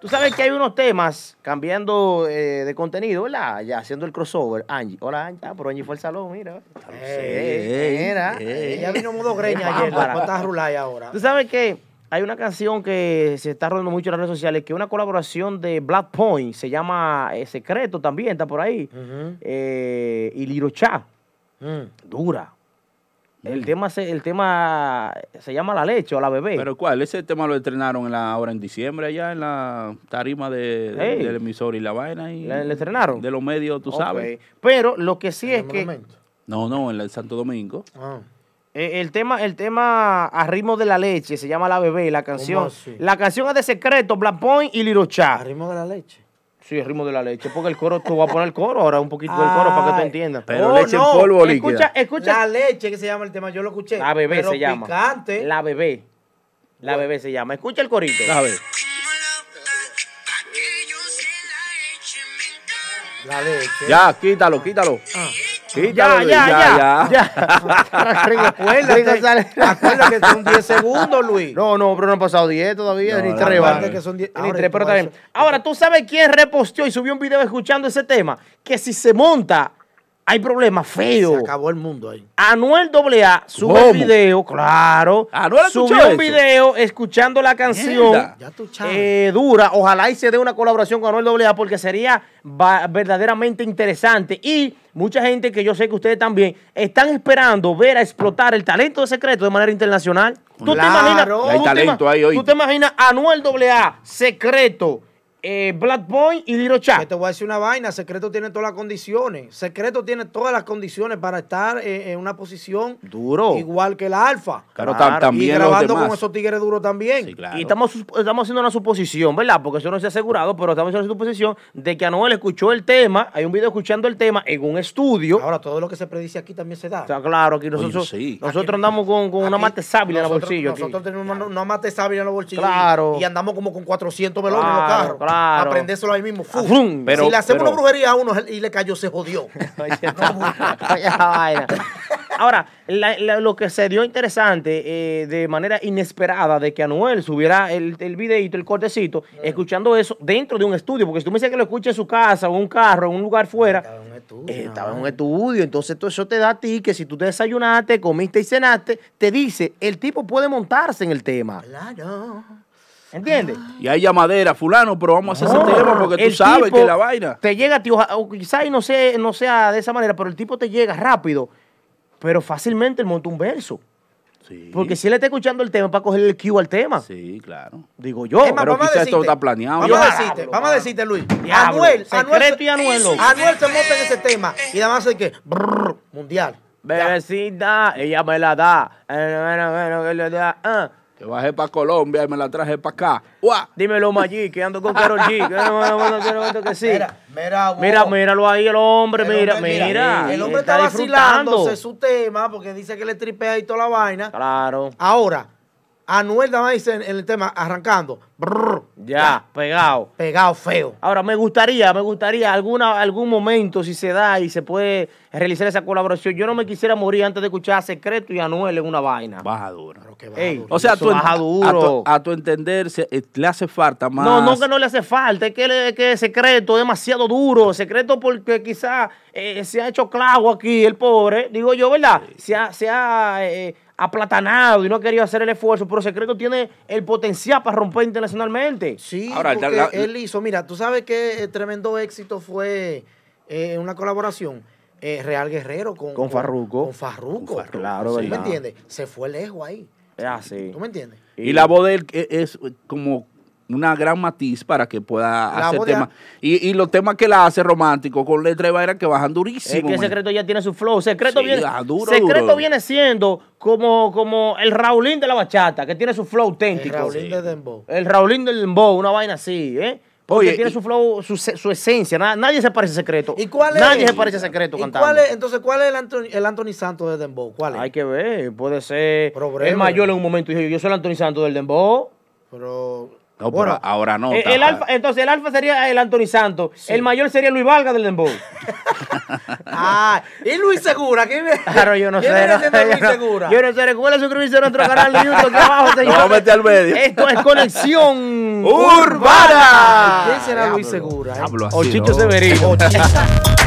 Tú sabes que hay unos temas, cambiando eh, de contenido, ¿verdad? Ya haciendo el crossover. Angie. Hola, Angie. Ah, pero Angie fue al salón, mira. Hey, Ella vino modo greña ayer. Para. Rulay ahora. Tú sabes que hay una canción que se está rodando mucho en las redes sociales, que es una colaboración de Black Point, se llama eh, Secreto también, está por ahí, eh, y Lirocha. Mm. Dura, el tema, se, el tema se llama la leche o la bebé. ¿Pero cuál? Ese tema lo estrenaron en la, ahora en diciembre allá en la tarima de, del emisor y la vaina. Y ¿Le, estrenaron? De los medios, tú sabes. Pero lo que sí es que... No, no, en el Santo Domingo. Ah. Eh, el tema, el tema a ritmo de la leche se llama La Bebé, la canción. La canción es de Secreto, Black Point y Lirochá. A ritmo de la leche. Sí, el ritmo de la leche. Porque el coro, tú vas a poner el coro ahora, un poquito del coro para que tú entiendas. Pero oh, leche en polvo líquida. Escucha, escucha. La leche que se llama el tema, yo lo escuché. La bebé se llama. La bebé. La bebé se llama. Escucha el corito. A ver. La leche. Ya, quítalo, quítalo. Ah ya, ya, ya, ya. Acuérdate, acuérdate que son 10 segundos, Luis. No, no, pero no han pasado 10 todavía, ni 3 que son 10, ni pero también. Ahora, ¿tú sabes quién reposteó y subió un video escuchando ese tema? Que si se monta hay problemas feos. Se acabó el mundo ahí. Anuel AA sube un video, claro. Anuel subió un video escuchando la canción. Eh, dura. Ojalá y se dé una colaboración con Anuel AA porque sería verdaderamente interesante. Y mucha gente que yo sé que ustedes también están esperando ver a explotar el talento de secreto de manera internacional. ¿Tú te imaginas? Hay talento ahí hoy. ¿Tú te imaginas Anuel AA, secreto? eh, Black Boy y Little Chat. te voy a decir una vaina, Secreto tiene todas las condiciones. Secreto tiene todas las condiciones para estar eh, en una posición duro, igual que la Alfa. Claro, también. Y grabando con esos tigres duros también. Y estamos, estamos haciendo una suposición, ¿verdad? Porque eso no se ha asegurado, pero estamos haciendo una suposición de que Anuel escuchó el tema, hay un video escuchando el tema en un estudio. Ahora, todo lo que se predice aquí también se da. Está claro, aquí nosotros, andamos con, una mate sábila en los bolsillos. Nosotros tenemos una, mate sábila en los bolsillos. Claro. Y, andamos como con 400 velones en los carros. Claro claro. ahí mismo. Ah, si le hacemos una brujería a uno y le cayó, se jodió. Ahora, lo que se dio interesante eh, de manera inesperada de que Anuel subiera el, videito, el cortecito, escuchando eso dentro de un estudio, porque si tú me dices que lo escucha en su casa o en un carro, en un lugar fuera, estaba en un estudio. Eh, en un estudio. Entonces, todo eso te da a ti que si tú te desayunaste, comiste y cenaste, te dice, el tipo puede montarse en el tema. Claro. ¿Entiendes? Y hay llamadera, fulano, pero vamos a hacer ese tema porque tú sabes que la vaina. Te llega, tío, o quizás no, sea, no sea de esa manera, pero el tipo te llega rápido, pero fácilmente el monta un verso. Sí. Porque si él está escuchando el tema, para coger el cue al tema. Sí, claro. Digo yo, pero quizás esto está planeado. Vamos a decirte, vamos a decirte, Luis. Anuel, Anuel, y Anuel, Anuel se monta en ese tema y nada más hay que brrr, mundial. Bebecita, ella me la da. Bueno, bueno, que le da. Yo bajé para Colombia y me la traje para acá. ¡Uah! Dímelo, Maggi, que ando con Karol G. Mira, mira, mira, míralo ahí el hombre, mira, mira, El hombre está, está vacilándose su tema porque dice que le tripea y toda la vaina. Claro. Ahora, Anuel también dice en, el tema, arrancando. ya, pegado. Pegado feo. Ahora, me gustaría, me gustaría alguna, algún momento, si se da y se puede realizar esa colaboración. Yo no me quisiera morir antes de escuchar Secreto y Anuel en una vaina. Baja duro. o sea, duro. A, tu, entender, eh, le hace falta más. No, no que no le hace falta, es que, es Secreto es demasiado duro. Secreto porque quizás eh, se ha hecho clavo aquí, el pobre. Digo yo, ¿verdad? Se ha, se ha eh, aplatanado y no ha querido hacer el esfuerzo, pero que tiene el potencial para romper internacionalmente. Sí, Ahora, porque él hizo, mira, tú sabes que eh, tremendo éxito fue eh, una colaboración. Eh, Real Guerrero con, con, Con Farruco. Claro, ¿Tú sí. me entiendes? Se fue lejos ahí. Ah, sí ¿Tú me entiendes? Y, y la voz de él es como una gran matiz para que pueda hacer temas. Y, los temas que la hace romántico, con letra y vaina que bajan durísimo. Es que el secreto ya tiene su flow. Secreto, viene, secreto viene siendo como, como el Raulín de la bachata, que tiene su flow auténtico. El Raulín del Dembow. El Raulín del Dembow, una vaina así, ¿eh? Porque tiene su flow, su, esencia. nadie se parece a secreto. ¿Y cuál es? Nadie se parece secreto cantando. entonces, ¿cuál es el Anthony, Santos del Dembow? ¿Cuál es? Hay que ver. Puede ser. el mayor en un momento dijo: Yo soy el Anthony Santos del Dembow. Pero ahora no. Eh, el, entonces el alfa sería eh, el Anthony Santos. El mayor sería Luis Valga del Dembow. ah, y Luis Segura. ¿Qué Claro, yo no sé. yo, yo no sé. Recuerda suscribirse a nuestro canal de YouTube aquí abajo, señor. al medio. Esto es Conexión Urbana. ¿Quién será Luis Segura? Eh? o Hablo así. O Chicho Severino.